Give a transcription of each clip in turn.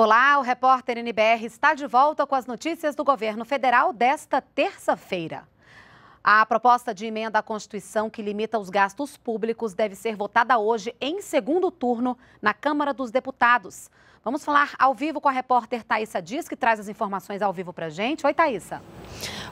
Olá, o repórter NBR está de volta com as notícias do governo federal desta terça-feira. A proposta de emenda à Constituição que limita os gastos públicos deve ser votada hoje em segundo turno na Câmara dos Deputados. Vamos falar ao vivo com a repórter Thaisa Dias, que traz as informações ao vivo para a gente. Oi, Thaisa.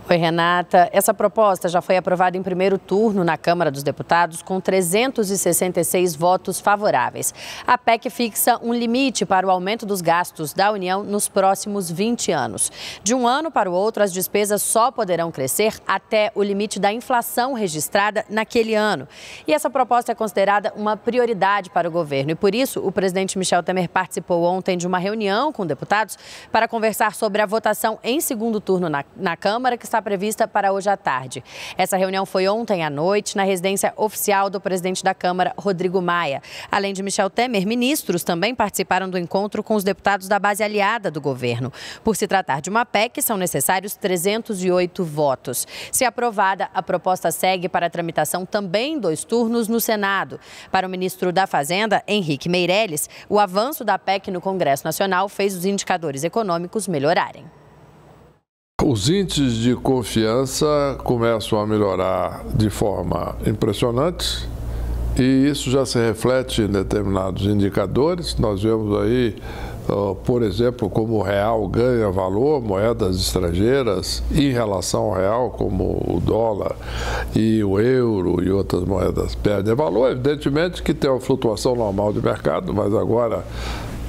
Oi, Renata. Essa proposta já foi aprovada em primeiro turno na Câmara dos Deputados com 366 votos favoráveis. A PEC fixa um limite para o aumento dos gastos da União nos próximos 20 anos. De um ano para o outro, as despesas só poderão crescer até o limite da inflação registrada naquele ano. E essa proposta é considerada uma prioridade para o governo. E por isso, o presidente Michel Temer participou ontem de uma reunião com deputados para conversar sobre a votação em segundo turno na, na Câmara, que está está prevista para hoje à tarde. Essa reunião foi ontem à noite na residência oficial do presidente da Câmara, Rodrigo Maia. Além de Michel Temer, ministros também participaram do encontro com os deputados da base aliada do governo. Por se tratar de uma PEC, são necessários 308 votos. Se aprovada, a proposta segue para tramitação também em dois turnos no Senado. Para o ministro da Fazenda, Henrique Meirelles, o avanço da PEC no Congresso Nacional fez os indicadores econômicos melhorarem. Os índices de confiança começam a melhorar de forma impressionante e isso já se reflete em determinados indicadores. Nós vemos aí, por exemplo, como o real ganha valor, moedas estrangeiras em relação ao real, como o dólar e o euro e outras moedas perdem valor. Evidentemente que tem uma flutuação normal de mercado, mas agora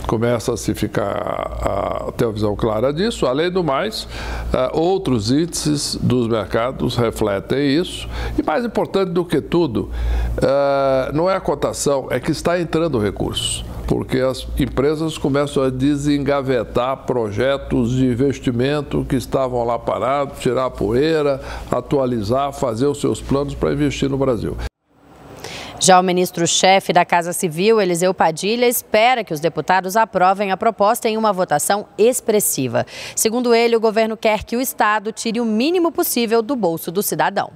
começa a se ficar a, a ter uma visão clara disso. Além do mais, é, outros índices dos mercados refletem isso. E mais importante do que tudo, é, não é a cotação, é que está entrando recursos porque as empresas começam a desengavetar projetos de investimento que estavam lá parados, tirar a poeira, atualizar, fazer os seus planos para investir no Brasil. Já o ministro-chefe da Casa Civil, Eliseu Padilha, espera que os deputados aprovem a proposta em uma votação expressiva. Segundo ele, o governo quer que o Estado tire o mínimo possível do bolso do cidadão.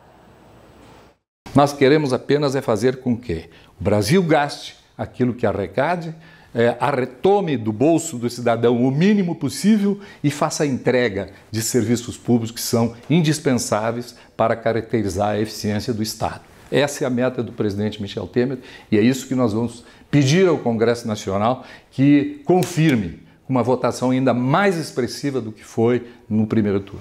Nós queremos apenas é fazer com que o Brasil gaste aquilo que arrecade, é, retome do bolso do cidadão o mínimo possível e faça a entrega de serviços públicos que são indispensáveis para caracterizar a eficiência do Estado. Essa é a meta do presidente Michel Temer e é isso que nós vamos pedir ao Congresso Nacional que confirme uma votação ainda mais expressiva do que foi no primeiro turno.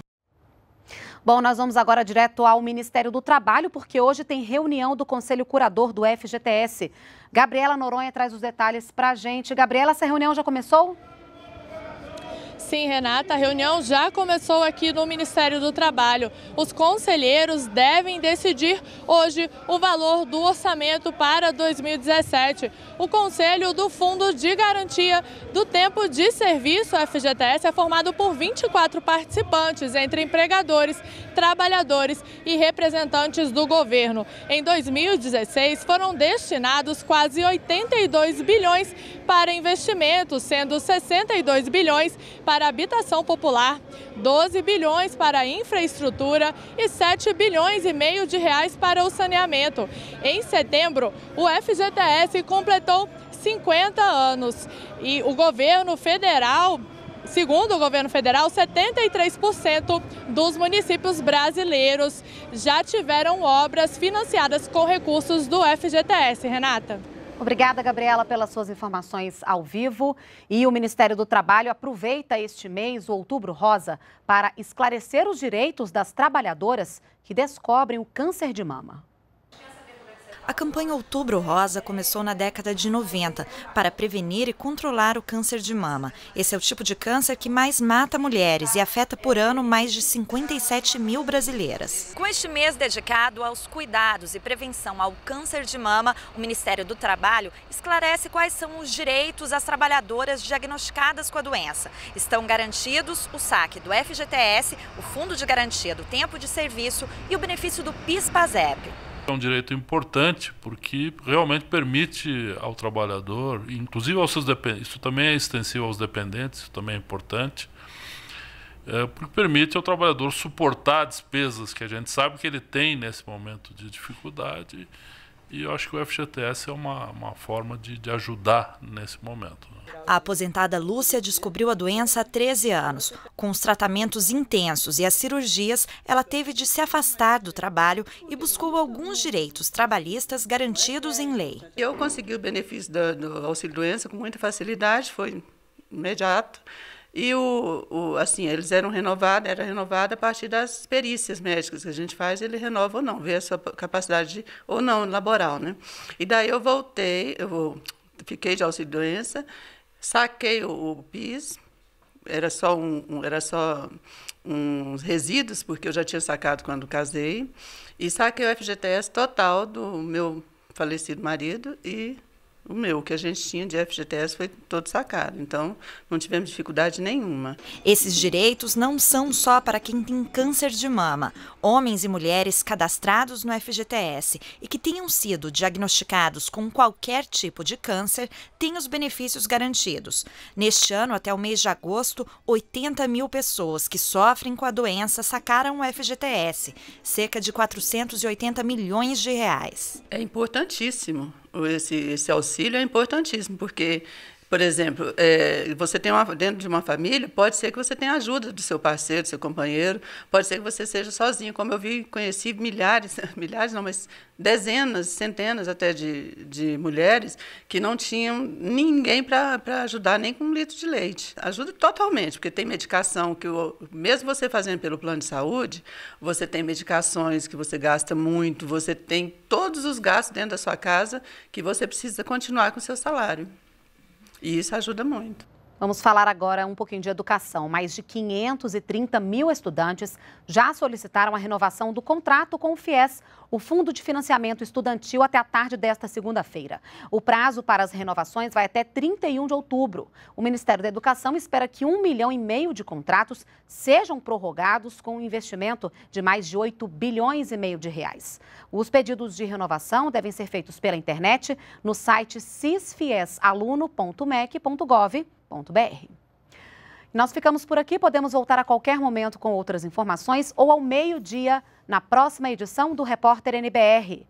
Bom, nós vamos agora direto ao Ministério do Trabalho, porque hoje tem reunião do Conselho Curador do FGTS. Gabriela Noronha traz os detalhes para a gente. Gabriela, essa reunião já começou? Sim, Renata, a reunião já começou aqui no Ministério do Trabalho. Os conselheiros devem decidir hoje o valor do orçamento para 2017. O Conselho do Fundo de Garantia do Tempo de Serviço, FGTS, é formado por 24 participantes, entre empregadores, trabalhadores e representantes do governo. Em 2016, foram destinados quase 82 bilhões para investimentos, sendo 62 bilhões para para habitação popular, 12 bilhões para infraestrutura e 7 bilhões e meio de reais para o saneamento. Em setembro, o FGTS completou 50 anos e o governo federal Segundo o governo federal, 73% dos municípios brasileiros já tiveram obras financiadas com recursos do FGTS. Renata. Obrigada, Gabriela, pelas suas informações ao vivo. E o Ministério do Trabalho aproveita este mês, o Outubro Rosa, para esclarecer os direitos das trabalhadoras que descobrem o câncer de mama. A campanha Outubro Rosa começou na década de 90 para prevenir e controlar o câncer de mama. Esse é o tipo de câncer que mais mata mulheres e afeta por ano mais de 57 mil brasileiras. Com este mês dedicado aos cuidados e prevenção ao câncer de mama, o Ministério do Trabalho esclarece quais são os direitos às trabalhadoras diagnosticadas com a doença. Estão garantidos o saque do FGTS, o Fundo de Garantia do Tempo de Serviço e o benefício do PIS-PASEP. É um direito importante porque realmente permite ao trabalhador, inclusive aos seus dependentes, isso também é extensivo aos dependentes, isso também é importante, é, porque permite ao trabalhador suportar despesas que a gente sabe que ele tem nesse momento de dificuldade e eu acho que o FGTS é uma, uma forma de, de ajudar nesse momento. Né? A aposentada Lúcia descobriu a doença há 13 anos. Com os tratamentos intensos e as cirurgias, ela teve de se afastar do trabalho e buscou alguns direitos trabalhistas garantidos em lei. Eu consegui o benefício do, do auxílio-doença com muita facilidade, foi imediato. E o, o, assim, eles eram renovados, era renovada a partir das perícias médicas que a gente faz, ele renova ou não, vê a sua capacidade ou não laboral, né? E daí eu voltei, eu fiquei de auxílio doença, saquei o, o PIS, era só um, um era só uns resíduos, porque eu já tinha sacado quando casei, e saquei o FGTS total do meu falecido marido e o meu, o que a gente tinha de FGTS foi todo sacado, então não tivemos dificuldade nenhuma. Esses direitos não são só para quem tem câncer de mama. Homens e mulheres cadastrados no FGTS e que tenham sido diagnosticados com qualquer tipo de câncer têm os benefícios garantidos. Neste ano, até o mês de agosto, 80 mil pessoas que sofrem com a doença sacaram o FGTS, cerca de 480 milhões de reais. É importantíssimo esse, esse auxílio é importantíssimo, porque por exemplo, é, você tem uma, dentro de uma família, pode ser que você tenha ajuda do seu parceiro, do seu companheiro, pode ser que você seja sozinho. Como eu vi, conheci milhares, milhares não, mas dezenas, centenas até de, de mulheres que não tinham ninguém para ajudar, nem com um litro de leite. Ajuda totalmente, porque tem medicação que, mesmo você fazendo pelo plano de saúde, você tem medicações que você gasta muito, você tem todos os gastos dentro da sua casa que você precisa continuar com o seu salário. E isso ajuda muito. Vamos falar agora um pouquinho de educação. Mais de 530 mil estudantes já solicitaram a renovação do contrato com o FIES, o Fundo de Financiamento Estudantil, até a tarde desta segunda-feira. O prazo para as renovações vai até 31 de outubro. O Ministério da Educação espera que um milhão e meio de contratos sejam prorrogados com um investimento de mais de 8 bilhões e meio de reais. Os pedidos de renovação devem ser feitos pela internet no site cisfiesaluno.mec.gov.br www.ccc.gov.br. Nós ficamos por aqui, podemos voltar a qualquer momento com outras informações ou ao meio-dia na próxima edição do Repórter NBR.